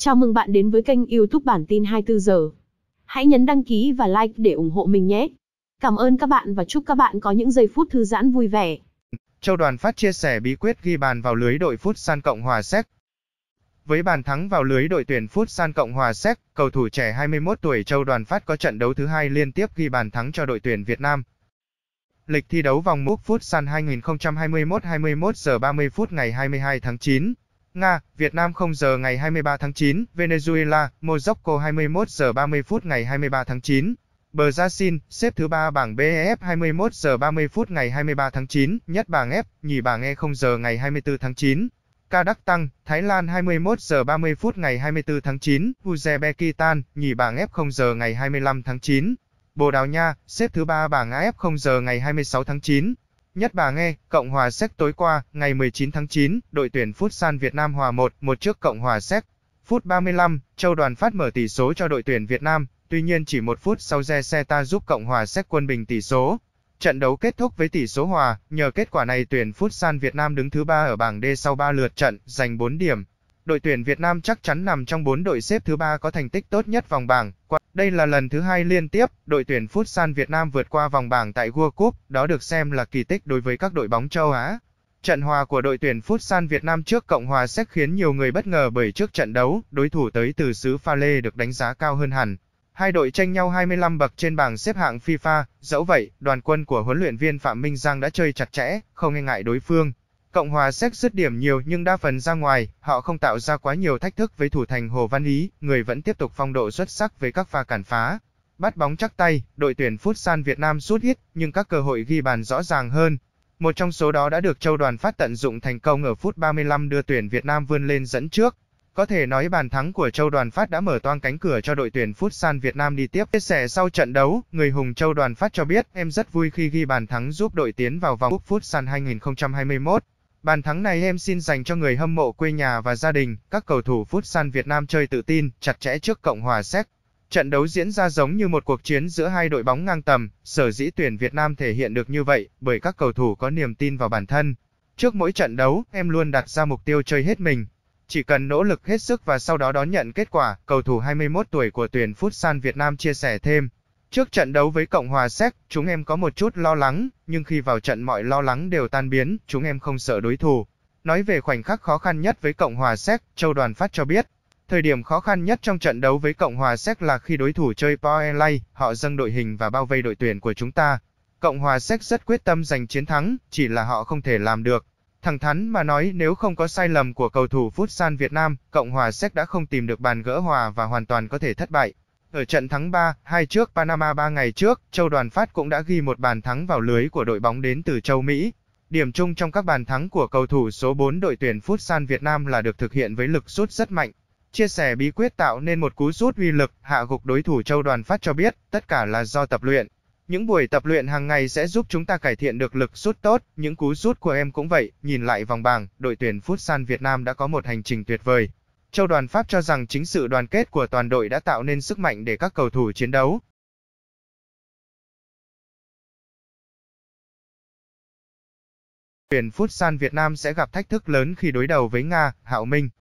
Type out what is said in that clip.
Chào mừng bạn đến với kênh YouTube bản tin 24 giờ. Hãy nhấn đăng ký và like để ủng hộ mình nhé. Cảm ơn các bạn và chúc các bạn có những giây phút thư giãn vui vẻ. Châu Đoàn Phát chia sẻ bí quyết ghi bàn vào lưới đội Phút San Cộng Hòa Séc. Với bàn thắng vào lưới đội tuyển Phút San Cộng Hòa Séc, cầu thủ trẻ 21 tuổi Châu Đoàn Phát có trận đấu thứ hai liên tiếp ghi bàn thắng cho đội tuyển Việt Nam. Lịch thi đấu vòng múc Phút San 2021-21 giờ 30 phút ngày 22 tháng 9, Nga, Việt Nam 0 giờ ngày 23 tháng 9, Venezuela, Morocco 21 giờ 30 phút ngày 23 tháng 9. Brazil, xếp thứ 3 bảng BEF 21 giờ 30 phút ngày 23 tháng 9, nhất bảng F, nhì bảng E 0 giờ ngày 24 tháng 9. Tăng, Thái Lan 21 giờ 30 phút ngày 24 tháng 9, Uzbekistan, nhì bảng F 0 giờ ngày 25 tháng 9. Bồ Đào Nha, xếp thứ 3 bảng AF 0 giờ ngày 26 tháng 9, Nhất bà nghe, Cộng hòa Séc tối qua, ngày 19 tháng 9, đội tuyển Futsal Việt Nam hòa 1, 1 trước Cộng hòa Séc. Phút 35, Châu Đoàn Phát mở tỷ số cho đội tuyển Việt Nam, tuy nhiên chỉ một phút sau Zeta giúp Cộng hòa Séc quân bình tỷ số. Trận đấu kết thúc với tỷ số hòa, nhờ kết quả này tuyển Futsal Việt Nam đứng thứ 3 ở bảng D sau 3 lượt trận, giành 4 điểm đội tuyển Việt Nam chắc chắn nằm trong 4 đội xếp thứ 3 có thành tích tốt nhất vòng bảng. Đây là lần thứ hai liên tiếp đội tuyển Futsal Việt Nam vượt qua vòng bảng tại World Cup, đó được xem là kỳ tích đối với các đội bóng châu Á. Trận hòa của đội tuyển Futsal Việt Nam trước Cộng hòa Séc khiến nhiều người bất ngờ bởi trước trận đấu, đối thủ tới từ xứ Pha Lê được đánh giá cao hơn hẳn. Hai đội tranh nhau 25 bậc trên bảng xếp hạng FIFA, dẫu vậy, đoàn quân của huấn luyện viên Phạm Minh Giang đã chơi chặt chẽ, không e ngại đối phương. Cộng hòa Séc dứt điểm nhiều nhưng đa phần ra ngoài, họ không tạo ra quá nhiều thách thức với thủ thành Hồ Văn Ý, người vẫn tiếp tục phong độ xuất sắc với các pha cản phá. Bắt bóng chắc tay, đội tuyển Phút San Việt Nam rút ít nhưng các cơ hội ghi bàn rõ ràng hơn. Một trong số đó đã được Châu Đoàn Phát tận dụng thành công ở phút 35 đưa tuyển Việt Nam vươn lên dẫn trước. Có thể nói bàn thắng của Châu Đoàn Phát đã mở toang cánh cửa cho đội tuyển Phút San Việt Nam đi tiếp. Chia sẻ sau trận đấu, người hùng Châu Đoàn Phát cho biết em rất vui khi ghi bàn thắng giúp đội tiến vào vòng Phút San 2021. Bàn thắng này em xin dành cho người hâm mộ quê nhà và gia đình, các cầu thủ Futsal Việt Nam chơi tự tin, chặt chẽ trước Cộng hòa Séc. Trận đấu diễn ra giống như một cuộc chiến giữa hai đội bóng ngang tầm, sở dĩ tuyển Việt Nam thể hiện được như vậy bởi các cầu thủ có niềm tin vào bản thân. Trước mỗi trận đấu, em luôn đặt ra mục tiêu chơi hết mình. Chỉ cần nỗ lực hết sức và sau đó đón nhận kết quả, cầu thủ 21 tuổi của tuyển Futsal Việt Nam chia sẻ thêm. Trước trận đấu với Cộng hòa Séc, chúng em có một chút lo lắng, nhưng khi vào trận mọi lo lắng đều tan biến, chúng em không sợ đối thủ. Nói về khoảnh khắc khó khăn nhất với Cộng hòa Séc, Châu Đoàn Phát cho biết, thời điểm khó khăn nhất trong trận đấu với Cộng hòa Séc là khi đối thủ chơi Poelay, họ dâng đội hình và bao vây đội tuyển của chúng ta. Cộng hòa Séc rất quyết tâm giành chiến thắng, chỉ là họ không thể làm được. Thẳng thắn mà nói nếu không có sai lầm của cầu thủ Futsal Việt Nam, Cộng hòa Séc đã không tìm được bàn gỡ hòa và hoàn toàn có thể thất bại. Ở trận thắng 3, 2 trước Panama 3 ngày trước, Châu Đoàn Phát cũng đã ghi một bàn thắng vào lưới của đội bóng đến từ châu Mỹ. Điểm chung trong các bàn thắng của cầu thủ số 4 đội tuyển Futsal Việt Nam là được thực hiện với lực sút rất mạnh. Chia sẻ bí quyết tạo nên một cú sút uy lực, hạ gục đối thủ Châu Đoàn Phát cho biết, tất cả là do tập luyện. Những buổi tập luyện hàng ngày sẽ giúp chúng ta cải thiện được lực sút tốt, những cú sút của em cũng vậy, nhìn lại vòng bảng, đội tuyển Futsal Việt Nam đã có một hành trình tuyệt vời. Châu đoàn Pháp cho rằng chính sự đoàn kết của toàn đội đã tạo nên sức mạnh để các cầu thủ chiến đấu. Tuyển Phút San Việt Nam sẽ gặp thách thức lớn khi đối đầu với Nga, Hạo Minh.